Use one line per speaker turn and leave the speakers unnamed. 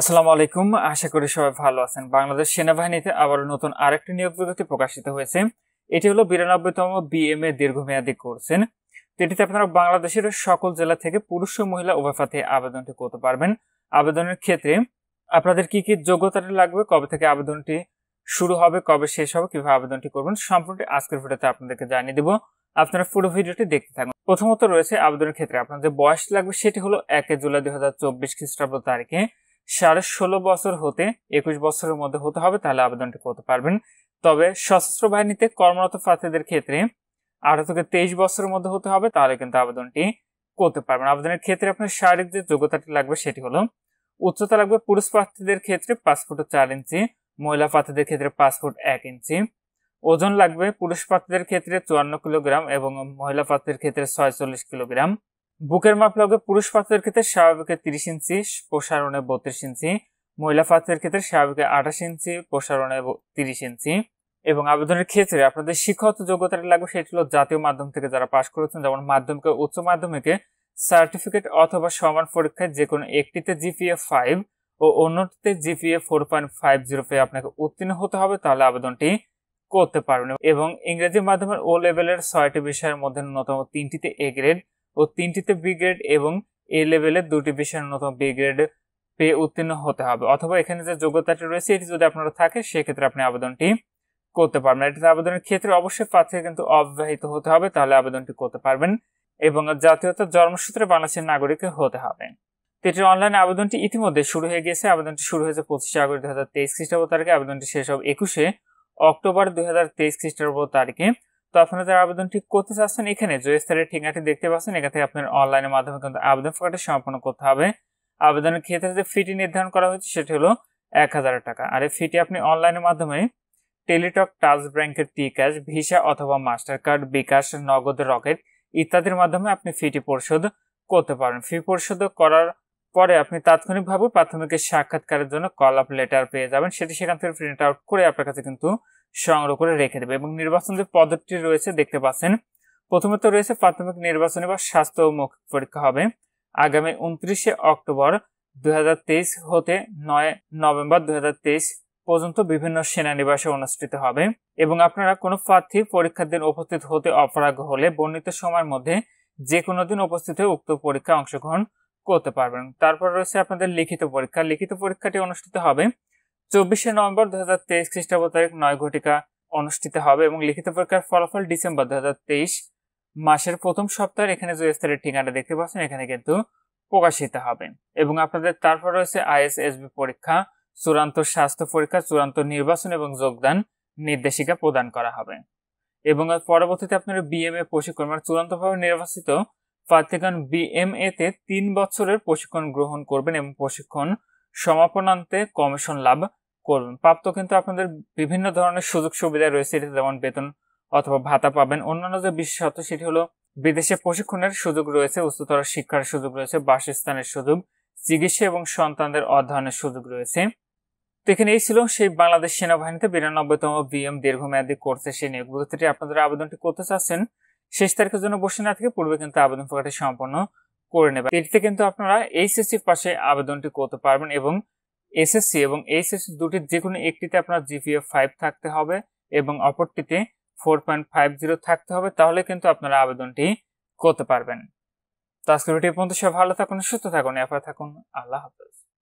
আসসালামু আলাইকুম আশা করি সবাই ভালো আছেন বাংলাদেশ সেনাবাহিনীতে আবারও নতুন আরেকটি নিয়োগ বিজ্ঞপ্তি প্রকাশিত হয়েছে এটি হলো বিরানব্বইতম এ দীর্ঘমেয়াদী কোর্সের এটিতে আপনারা বাংলাদেশের সকল জেলা থেকে পুরুষ ও মহিলা উভয়ফাতে আবেদনটি করতে পারবেন আবেদনের ক্ষেত্রে আপনাদের কি কি যোগ্যতাটা লাগবে কবে থেকে আবেদনটি শুরু হবে কবে শেষ হবে কিভাবে আবেদনটি করবেন সম্পূর্ণটি আজকের ভিডিওতে আপনাদেরকে জানিয়ে দেব আপনারা পুরো ভিডিওটি দেখতে থাকুন প্রথমত রয়েছে আবেদনের ক্ষেত্রে আপনাদের বয়স লাগবে সেটি হলো একে জুলাই দুই হাজার চব্বিশ খ্রিস্টাব্দ তারিখে সাড়ে ষোলো বছর হতে একুশ বছরের মধ্যে হতে হবে তাহলে আবেদনটি করতে পারবেন তবে সশস্ত্র বাহিনীতে কর্মরত প্রার্থীদের ক্ষেত্রে আঠারো থেকে তেইশ বছরের মধ্যে হতে হবে তাহলে কিন্তু আবেদনটি করতে পারবেন আবেদনের ক্ষেত্রে আপনার শারীরিক যে যোগ্যতাটি লাগবে সেটি হলো উচ্চতা লাগবে পুরুষ প্রার্থীদের ক্ষেত্রে পাঁচ ফুট চার ইঞ্চি মহিলা প্রার্থীদের ক্ষেত্রে পাঁচ ফুট এক ইঞ্চি ওজন লাগবে পুরুষ প্রার্থীদের ক্ষেত্রে চুয়ান্ন কিলোগ্রাম এবং মহিলা প্রার্থীর ক্ষেত্রে ছয়চল্লিশ কিলোগ্রাম বুকের মাপ লাগবে পুরুষ পাত্রের ক্ষেত্রে স্বাভাবিক তিরিশ ইঞ্চি প্রসারণে বত্রিশ ইঞ্চি মহিলা পাত্রের ক্ষেত্রে স্বাভাবিক আঠাশ ইঞ্চি প্রসারণে তিরিশ ইঞ্চি এবং আবেদনের ক্ষেত্রে আপনাদের শিক্ষাগত যোগ্যতাটা লাগবে সেটি হল জাতীয় মাধ্যম থেকে যারা পাশ করেছেন যেমন মাধ্যমিকে উচ্চ মাধ্যমিকে সার্টিফিকেট অথবা সমান পরীক্ষায় যে কোনো একটিতে জিপিএ ফাইভ ও অন্যটিতে GPA four point five zero পেয়ে আপনাকে উত্তীর্ণ হতে হবে তাহলে আবেদনটি করতে পারবেন এবং ইংরেজি মাধ্যমের ও লেভেলের ছয়টি বিষয়ের মধ্যে ন্যূনতম তিনটিতে এ গ্রেড ও তিনটিতে বি গ্রেড এবং এ লেভেলের দুটি বিষয়ের অন্যতম বি গ্রেড পেয়ে উত্তীর্ণ হতে হবে অথবা এখানে যে যোগ্যতাটি রয়েছে এটি যদি আপনারা থাকে সেক্ষেত্রে আপনি আবেদনটি করতে পারবেন এটিতে আবেদনের ক্ষেত্রে অবশ্যই প্রার্থীকে কিন্তু অব্যাহিত হতে হবে তাহলে আবেদনটি করতে পারবেন এবং জাতীয়তা জন্মসূত্রে বাংলাদেশের নাগরিক হতে হবে এটির অনলাইন আবেদনটি ইতিমধ্যে শুরু হয়ে গেছে আবেদনটি শুরু হয়েছে পঁচিশে আগস্ট দু হাজার তেইশ খ্রিস্টাব্দ তারিখে আবেদনটি শেষ হবে একুশে অক্টোবর দুই হাজার তেইশ খ্রিস্টাব্দ তারিখে তো আপনারা যারা আবেদন ঠিক করতে চাচ্ছেন এখানে জয়স্তারের ঠিকানাটি দেখতে পাচ্ছেন এখান থেকে আপনার অনলাইনের মাধ্যমে কিন্তু আবেদন ফর্মটি সম্পন্ন করতে হবে আবেদনের ক্ষেত্রে যে ফিটি নির্ধারণ করা হয়েছে সেটি হলো এক হাজার টাকা আর এই ফিটি আপনি অনলাইনের মাধ্যমে টেলিটক টাচ ব্যাংকের টি ক্যাশ ভিসা অথবা Master card bKash Nagad Rocket ইত্যাদির মাধ্যমে আপনি ফিটি পরিশোধ করতে পারেন ফি পরিশোধ করার পরে আপনি তাৎক্ষণিকভাবে প্রাথমিকের সাক্ষাৎকারের জন্য কল আপ লেটার পেয়ে যাবেন সেটি সেখান থেকে প্রিন্ট আউট করে আপনার কাছে কিন্তু সংগ্রহ করে রেখে দেবে এবং নির্বাচন যে পদ্ধতি রয়েছে দেখতে পাচ্ছেন প্রথমত রয়েছে প্রাথমিক নির্বাচন এবং স্বাস্থ্য মৌখিক পরীক্ষা হবে আগামী উনত্রিশে অক্টোবর দু হতে নয় নভেম্বর দু পর্যন্ত বিভিন্ন সেনানিবাসে অনুষ্ঠিত হবে এবং আপনারা কোনো প্রার্থী পরীক্ষার দিন উপস্থিত হতে অপরাগ হলে বর্ণিত সময়ের মধ্যে যে কোনো দিন উপস্থিত হয়ে উক্ত পরীক্ষায় অংশগ্রহণ করতে পারবেন তারপর রয়েছে আপনাদের লিখিত পরীক্ষা লিখিত পরীক্ষাটি অনুষ্ঠিত হবে চব্বিশে নভেম্বর দু হাজার তেইশ খ্রিস্টাব্দ তারিখ নয় ঘটিকা অনুষ্ঠিত হবে এবং লিখিত পরীক্ষার ফলাফল ডিসেম্বর দু হাজার তেইশ মাসের প্রথম সপ্তাহের এখানে যে ওয়েবসাইটের ঠিকানা দেখতে পাচ্ছেন এখানে কিন্তু প্রকাশিত হবে এবং আপনাদের তারপর রয়েছে আইএসএসবি পরীক্ষা চূড়ান্ত স্বাস্থ্য পরীক্ষা চূড়ান্ত নির্বাচন এবং যোগদান নির্দেশিকা প্রদান করা হবে এবং পরবর্তীতে আপনারা বিএমএ প্রশিক্ষণ মানে চূড়ান্তভাবে নির্বাচিত প্রার্থীগণ বিএমএ তে তিন বছরের প্রশিক্ষণ গ্রহণ করবেন এবং প্রশিক্ষণ সমাপনান্তে কমিশন লাভ করবেন প্রাপ্ত কিন্তু আপনাদের বিভিন্ন ধরনের সুযোগ সুবিধা রয়েছে যেমন বেতন অথবা ভাতা পাবেন অন্যান্য যে বিশেষত সেটি হলো বিদেশে প্রশিক্ষণের সুযোগ রয়েছে উচ্চতর শিক্ষার সুযোগ রয়েছে বাসস্থানের সুযোগ চিকিৎসা এবং সন্তানদের অধ্যয়নের সুযোগ রয়েছে তো এখানে এই ছিল সেই বাংলাদেশ সেনাবাহিনীতে বিরানব্বইতম বিএম দীর্ঘমেয়াদী কোর্সে সেই নিয়োগটি আপনাদের আবেদনটি করতে চাচ্ছেন শেষ তারিখের জন্য বসে না থেকে পূর্বে কিন্তু আবেদন প্রকাশটি সম্পন্ন করে নেবেন এটিতে কিন্তু আপনারা এইচএসসি পাশে আবেদনটি করতে পারবেন এবং এসএসসি এবং এইচএসসি দুটির যে কোনো একটিতে আপনার জিপিএ ফাইভ থাকতে হবে এবং অপরটিতে ফোর পয়েন্ট ফাইভ জিরো থাকতে হবে তাহলে কিন্তু আপনারা আবেদনটি করতে পারবেন তো আজকে ভিডিও পর্যন্ত সব ভালো থাকুন সুস্থ থাকুন এফা থাকুন আল্লাহ হাফেজ